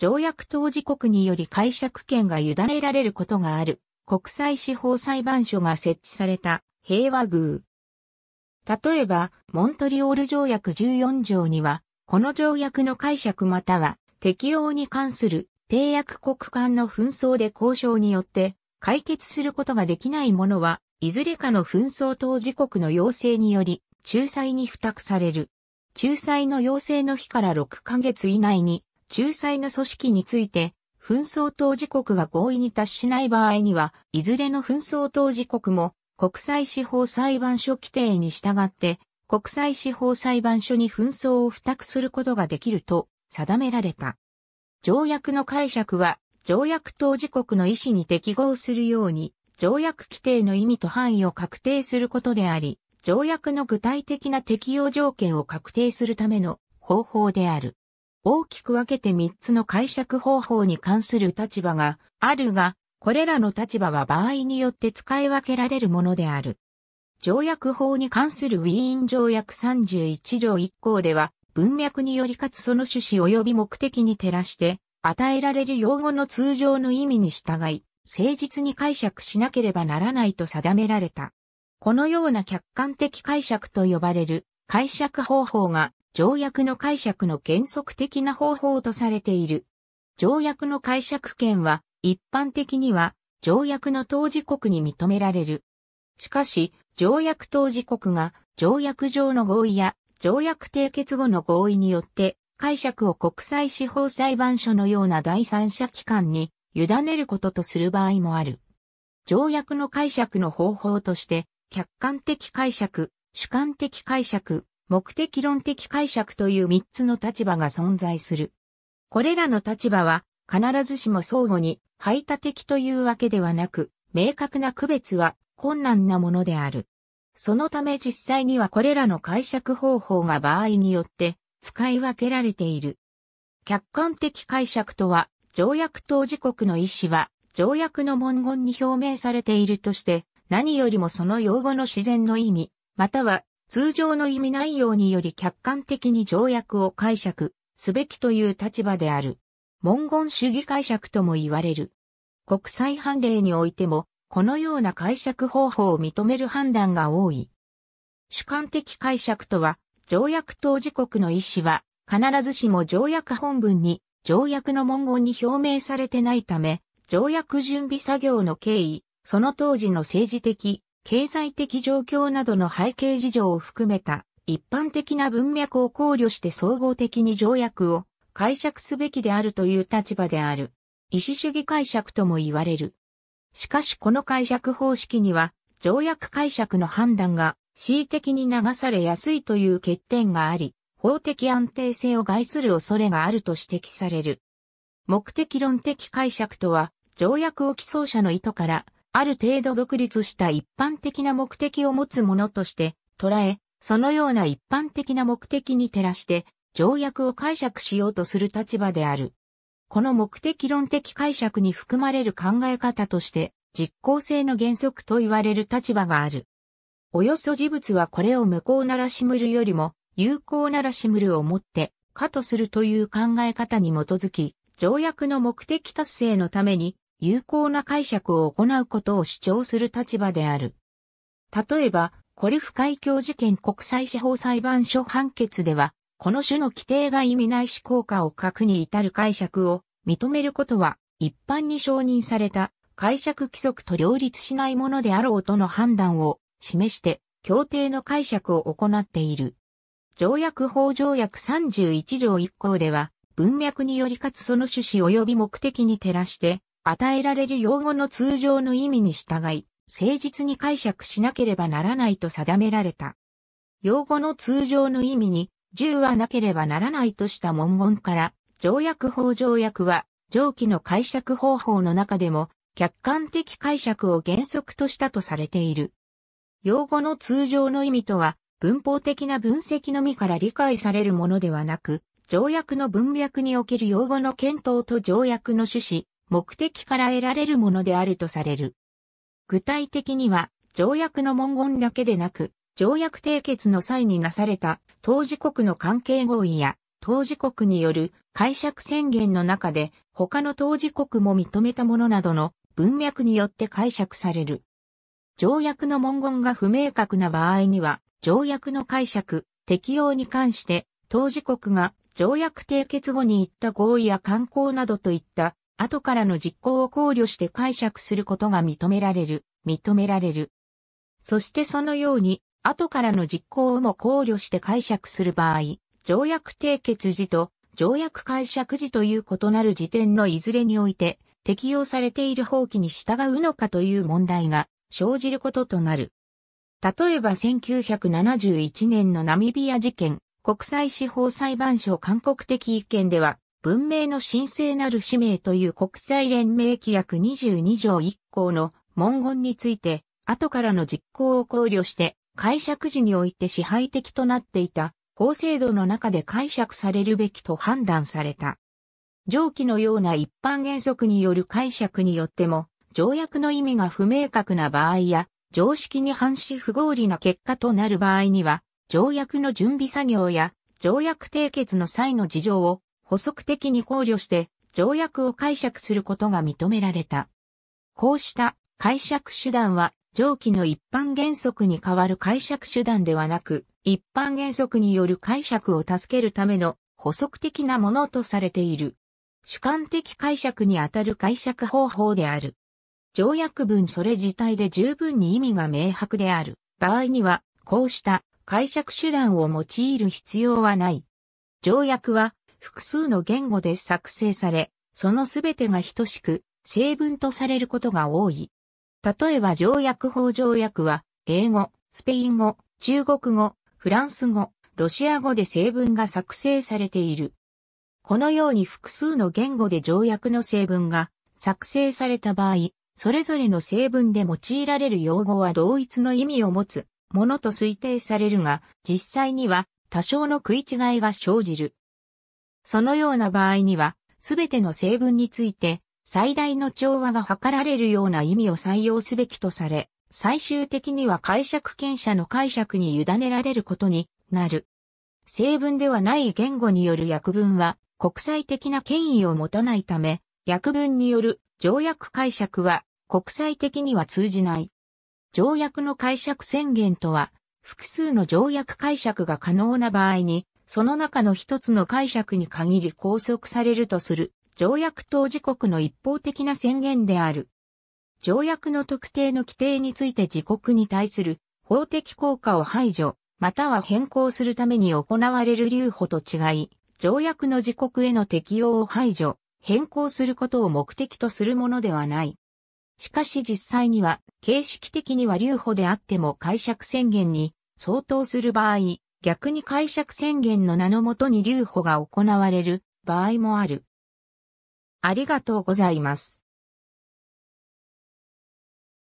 条約当事国により解釈権が委ねられることがある国際司法裁判所が設置された平和宮。例えば、モントリオール条約14条には、この条約の解釈または適用に関する締約国間の紛争で交渉によって解決することができないものは、いずれかの紛争当事国の要請により、仲裁に付託される。仲裁の要請の日から6ヶ月以内に、仲裁の組織について、紛争当事国が合意に達しない場合には、いずれの紛争当事国も国際司法裁判所規定に従って、国際司法裁判所に紛争を付託することができると定められた。条約の解釈は、条約当事国の意思に適合するように、条約規定の意味と範囲を確定することであり、条約の具体的な適用条件を確定するための方法である。大きく分けて3つの解釈方法に関する立場があるが、これらの立場は場合によって使い分けられるものである。条約法に関するウィーン条約31条1項では、文脈によりかつその趣旨及び目的に照らして、与えられる用語の通常の意味に従い、誠実に解釈しなければならないと定められた。このような客観的解釈と呼ばれる解釈方法が条約の解釈の原則的な方法とされている。条約の解釈権は一般的には条約の当事国に認められる。しかし、条約当事国が条約上の合意や条約締結後の合意によって解釈を国際司法裁判所のような第三者機関に委ねることとする場合もある。条約の解釈の方法として客観的解釈、主観的解釈、目的論的解釈という三つの立場が存在する。これらの立場は必ずしも相互に排他的というわけではなく、明確な区別は困難なものである。そのため実際にはこれらの解釈方法が場合によって使い分けられている。客観的解釈とは、条約当事国の意思は条約の文言に表明されているとして、何よりもその用語の自然の意味、または通常の意味内容により客観的に条約を解釈すべきという立場である。文言主義解釈とも言われる。国際判例においても、このような解釈方法を認める判断が多い。主観的解釈とは、条約当事国の意思は、必ずしも条約本文に、条約の文言に表明されてないため、条約準備作業の経緯、その当時の政治的、経済的状況などの背景事情を含めた一般的な文脈を考慮して総合的に条約を解釈すべきであるという立場である。意思主義解釈とも言われる。しかしこの解釈方式には、条約解釈の判断が恣意的に流されやすいという欠点があり、法的安定性を害する恐れがあると指摘される。目的論的解釈とは、条約を起草者の意図からある程度独立した一般的な目的を持つものとして捉え、そのような一般的な目的に照らして条約を解釈しようとする立場である。この目的論的解釈に含まれる考え方として実効性の原則と言われる立場がある。およそ事物はこれを無効ならしむるよりも有効ならしむるをもって可とするという考え方に基づき、条約の目的達成のために有効な解釈を行うことを主張する立場である。例えば、コリフ海峡事件国際司法裁判所判決では、この種の規定が意味ないし効果を核に至る解釈を認めることは、一般に承認された解釈規則と両立しないものであろうとの判断を示して、協定の解釈を行っている。条約法条約31条1項では、文脈によりかつその趣旨及び目的に照らして、与えられる用語の通常の意味に従い、誠実に解釈しなければならないと定められた。用語の通常の意味に、銃はなければならないとした文言から、条約法条約は、上記の解釈方法の中でも、客観的解釈を原則としたとされている。用語の通常の意味とは、文法的な分析のみから理解されるものではなく、条約の文脈における用語の検討と条約の趣旨、目的から得られるものであるとされる。具体的には、条約の文言だけでなく、条約締結の際になされた当事国の関係合意や当事国による解釈宣言の中で他の当事国も認めたものなどの文脈によって解釈される。条約の文言が不明確な場合には、条約の解釈、適用に関して、当事国が条約締結後に行った合意や慣行などといった後からの実行を考慮して解釈することが認められる、認められる。そしてそのように、後からの実行をも考慮して解釈する場合、条約締結時と条約解釈時という異なる時点のいずれにおいて、適用されている法規に従うのかという問題が生じることとなる。例えば1971年のナミビア事件、国際司法裁判所勧告的意見では、文明の神聖なる使命という国際連盟規約22条1項の文言について、後からの実行を考慮して、解釈時において支配的となっていた、法制度の中で解釈されるべきと判断された。上記のような一般原則による解釈によっても、条約の意味が不明確な場合や、常識に反し不合理な結果となる場合には、条約の準備作業や、条約締結の際の事情を補足的に考慮して条約を解釈することが認められた。こうした解釈手段は上記の一般原則に代わる解釈手段ではなく、一般原則による解釈を助けるための補足的なものとされている。主観的解釈にあたる解釈方法である。条約文それ自体で十分に意味が明白である場合には、こうした解釈手段を用いる必要はない。条約は複数の言語で作成され、そのすべてが等しく、成文とされることが多い。例えば条約法条約は、英語、スペイン語、中国語、フランス語、ロシア語で成文が作成されている。このように複数の言語で条約の成文が作成された場合、それぞれの成文で用いられる用語は同一の意味を持つものと推定されるが、実際には多少の食い違いが生じる。そのような場合には、すべての成分について、最大の調和が図られるような意味を採用すべきとされ、最終的には解釈権者の解釈に委ねられることになる。成分ではない言語による訳文は国際的な権威を持たないため、訳文による条約解釈は国際的には通じない。条約の解釈宣言とは、複数の条約解釈が可能な場合に、その中の一つの解釈に限り拘束されるとする条約当事国の一方的な宣言である。条約の特定の規定について自国に対する法的効果を排除、または変更するために行われる留保と違い、条約の自国への適用を排除、変更することを目的とするものではない。しかし実際には、形式的には留保であっても解釈宣言に相当する場合、逆に解釈宣言の名のもとに留保が行われる場合もある。ありがとうございます。